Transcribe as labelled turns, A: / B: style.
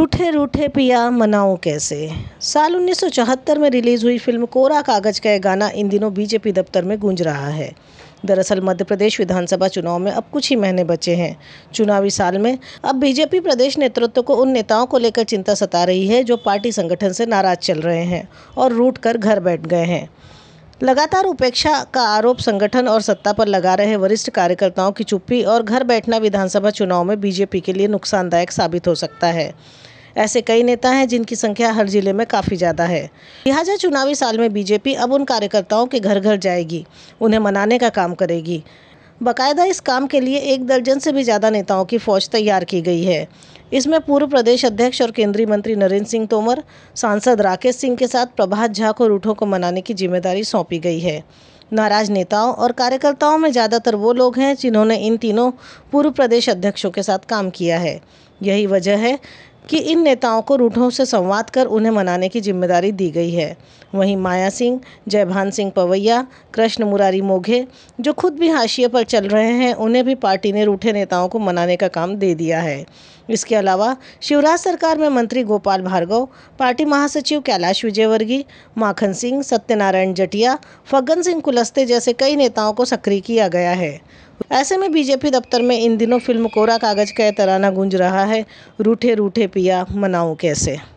A: रूठे रूठे पिया मनाऊं कैसे साल 1974 में रिलीज़ हुई फिल्म कोरा कागज़ का यह गाना इन दिनों बीजेपी दफ्तर में गूंज रहा है दरअसल मध्य प्रदेश विधानसभा चुनाव में अब कुछ ही महीने बचे हैं चुनावी साल में अब बीजेपी प्रदेश नेतृत्व को उन नेताओं को लेकर चिंता सता रही है जो पार्टी संगठन से नाराज़ चल रहे हैं और रूट कर घर बैठ गए हैं लगातार उपेक्षा का आरोप संगठन और सत्ता पर लगा रहे वरिष्ठ कार्यकर्ताओं की चुप्पी और घर बैठना विधानसभा चुनाव में बीजेपी के लिए नुकसानदायक साबित हो सकता है ऐसे कई नेता हैं जिनकी संख्या हर जिले में काफ़ी ज़्यादा है लिहाजा चुनावी साल में बीजेपी अब उन कार्यकर्ताओं के घर घर जाएगी उन्हें मनाने का काम करेगी बाकायदा इस काम के लिए एक दर्जन से भी ज़्यादा नेताओं की फौज तैयार की गई है इसमें पूर्व प्रदेश अध्यक्ष और केंद्रीय मंत्री नरेंद्र सिंह तोमर सांसद राकेश सिंह के साथ प्रभात झा को रूठों को मनाने की जिम्मेदारी सौंपी गई है नाराज नेताओं और कार्यकर्ताओं में ज़्यादातर वो लोग हैं जिन्होंने इन तीनों पूर्व प्रदेश अध्यक्षों के साथ काम किया है यही वजह है कि इन नेताओं को रूठों से संवाद कर उन्हें मनाने की जिम्मेदारी दी गई है वहीं माया सिंह जयभान सिंह पवैया कृष्ण मुरारी मोघे जो खुद भी हाशिए पर चल रहे हैं उन्हें भी पार्टी ने रूठे नेताओं को मनाने का काम दे दिया है इसके अलावा शिवराज सरकार में मंत्री गोपाल भार्गव पार्टी महासचिव कैलाश विजयवर्गीय माखन सिंह सत्यनारायण जटिया फग्गन सिंह कुलस्ते जैसे कई नेताओं को सक्रिय किया गया है ऐसे में बीजेपी दफ्तर में इन दिनों फिल्म कोरा कागज का तराना गूंज रहा है रूठे रूठे पिया मनाऊं कैसे